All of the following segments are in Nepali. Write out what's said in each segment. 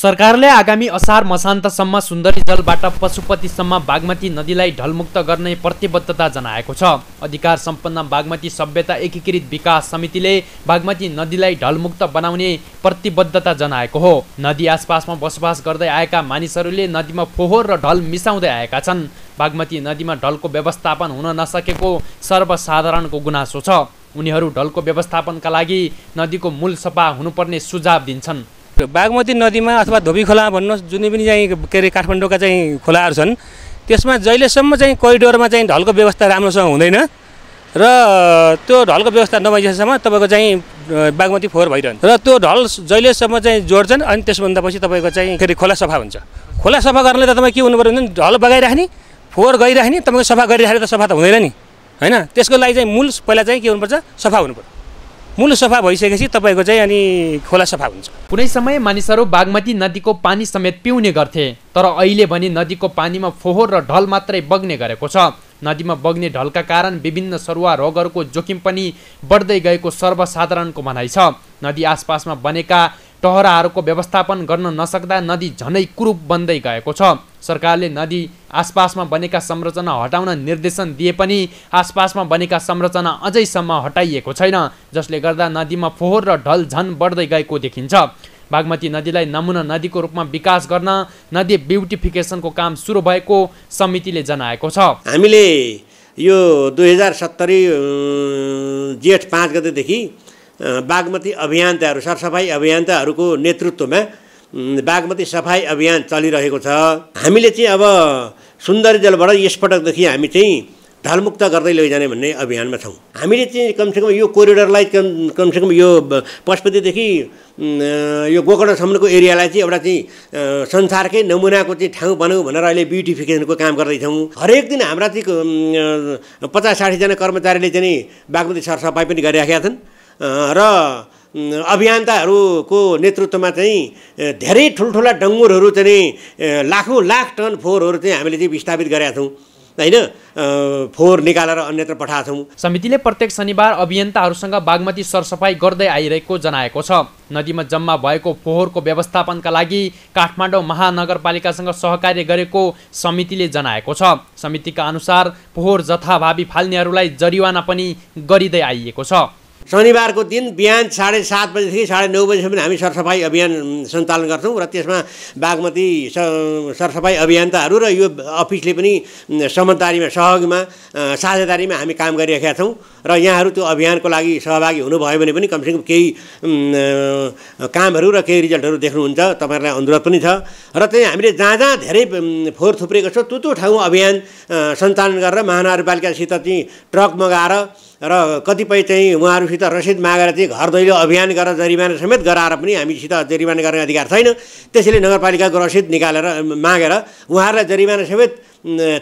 सरकारले आगामी असार मसान्तसम्म सुन्दरी जलबाट पशुपतिसम्म बागमती नदीलाई ढलमुक्त गर्ने प्रतिबद्धता जनाएको छ अधिकार सम्पन्न बागमती सभ्यता एकीकृत विकास समितिले बागमती नदीलाई ढलमुक्त बनाउने प्रतिबद्धता जनाएको हो नदी आसपासमा बसोबास गर्दै आएका मानिसहरूले नदीमा फोहोर र ढल मिसाउँदै आएका छन् बागमती नदीमा ढलको व्यवस्थापन हुन नसकेको सर्वसाधारणको गुनासो छ उनीहरू ढलको व्यवस्थापनका लागि नदीको मूल सफा हुनुपर्ने सुझाव दिन्छन् बागमती नदीमा अथवा धोबी खोलामा भन्नुहोस् जुनै पनि चाहिँ के अरे काठमाडौँका चाहिँ खोलाहरू छन् त्यसमा जहिलेसम्म चाहिँ कोरिडोरमा चाहिँ ढलको व्यवस्था राम्रोसँग हुँदैन र त्यो ढलको व्यवस्था नभइसकेसम्म तपाईँको चाहिँ बागमती फोहोर भइरहन्छ र त्यो ढल जहिलेसम्म चाहिँ जोड्छन् अनि त्यसभन्दा पछि तपाईँको चाहिँ के अरे खोला सफा हुन्छ खोला सफा गर्नले त तपाईँ के हुनु पऱ्यो भने ढल बगाइराख्ने फोहोर गइराख्ने तपाईँको सफा गरिराखेर त सफा त हुँदैन नि होइन त्यसको लागि चाहिँ मूल पहिला चाहिँ के हुनुपर्छ सफा हुनुपर्छ मूल सफा भइसकेपछि तपाईँको चाहिँ अनि खोला सफा हुन्छ कुनै समय मानिसहरू बागमती नदीको पानी समेत पिउने गर्थे तर अहिले भने नदीको पानीमा फोहोर र ढल मात्रै बग्ने गरेको छ नदीमा बग्ने ढलका कारण विभिन्न सरुवा रोगहरूको जोखिम पनि बढ्दै गएको सर्वसाधारणको भनाइ छ नदी आसपासमा बनेका टहराहरूको व्यवस्थापन गर्न नसक्दा नदी झनै कुरूप बन्दै गएको छ सरकारले नदी आसपासमा बनेका संरचना हटाउन निर्देशन दिए पनि आसपासमा बनेका संरचना अझैसम्म हटाइएको छैन जसले गर्दा नदीमा फोहोर र ढल झन बढ्दै गएको देखिन्छ बागमती नदीलाई नमुना नदीको रूपमा विकास गर्न नदी ब्युटिफिकेसनको काम सुरु भएको समितिले जनाएको छ हामीले यो दुई हजार सत्तरी जेठ पाँच गतेदेखि बागमती अभियन्ताहरू सरसफाइ अभियन्ताहरूको नेतृत्वमा बागमती सफाइ अभियान चलिरहेको छ हामीले चाहिँ अब सुन्दरी जलबाट यसपटकदेखि हामी चाहिँ ढलमुक्त गर्दै लैजाने भन्ने अभियानमा छौँ हामीले चाहिँ कमसेकम यो कोरिडोरलाई कम कमसेकम यो पशुपतिदेखि यो गोकर्णसम्मको एरियालाई चाहिँ एउटा चाहिँ संसारकै नमुनाको चाहिँ ठाउँ बनाऊ भनेर अहिले ब्युटिफिकेसनको काम गर्दैछौँ हरेक दिन हाम्रा चाहिँ पचास साठीजना कर्मचारीले चाहिँ बागमती सरसफाइ पनि गरिराखेका छन् र अभियन्ताहरूको नेतृत्वमा चाहिँ धेरै ठुल्ठुला डङ्गुरहरू चाहिँ लाखौँ लाख टन फोहोरहरू चाहिँ हामीले चाहिँ विस्थापित गरेका छौँ होइन फोहोर निकालेर अन्यत्र पठाएको छौँ समितिले प्रत्येक शनिबार अभियन्ताहरूसँग बागमती सरसफाइ गर्दै आइरहेको जनाएको छ नदीमा जम्मा भएको फोहोरको व्यवस्थापनका लागि काठमाडौँ महानगरपालिकासँग सहकार्य गरेको समितिले जनाएको छ समितिका अनुसार फोहोर जथाभावी फाल्नेहरूलाई जरिवाना पनि गरिँदै आइएको छ शनिबारको दिन बिहान साढे सात बजीदेखि साढे नौ बजीसम्म हामी सरसफाइ अभियान सञ्चालन गर्छौँ र त्यसमा बागमती स सरसफाइ अभियन्ताहरू र यो अफिसले पनि समझदारीमा सहयोगमा साझेदारीमा हामी काम गरिरहेका छौँ र यहाँहरू त्यो अभियानको लागि सहभागी हुनुभयो भने पनि कमसेकम केही कामहरू र केही रिजल्टहरू देख्नुहुन्छ तपाईँहरूलाई अनुरोध पनि छ र त्यही हामीले जहाँ जहाँ धेरै फोहोर थुप्रेको छ त्यो त्यो ठाउँ अभियान सञ्चालन गरेर महानगरपालिकासित चाहिँ ट्रक मगाएर र कतिपय चाहिँ उहाँहरूसित हामीसित रसिद मागेर चाहिँ घर दैलो अभियान गरेर जरिमाना समेत गराएर पनि हामीसित जरिमाना गर्ने अधिकार छैन त्यसैले नगरपालिकाको रसिद निकालेर मागेर उहाँहरूलाई जरिमाना समेत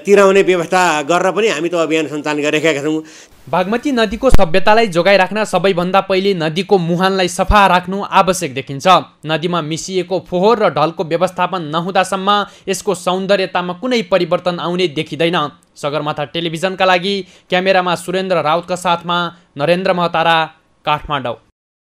तिराउने व्यवस्था गरेर पनि हामी त अभियान सञ्चालन गरिरहेका छौँ बागमती नदीको सभ्यतालाई जोगाइराख्न सबैभन्दा पहिले नदीको मुहानलाई सफा राख्नु आवश्यक देखिन्छ नदीमा मिसिएको फोहोर र ढलको व्यवस्थापन नहुँदासम्म यसको सौन्दर्यतामा कुनै परिवर्तन आउने देखिँदैन सगरमाथा टेलिभिजनका लागि क्यामेरामा सुरेन्द्र राउतका साथमा नरेन्द्र महतारा काठमाडौँ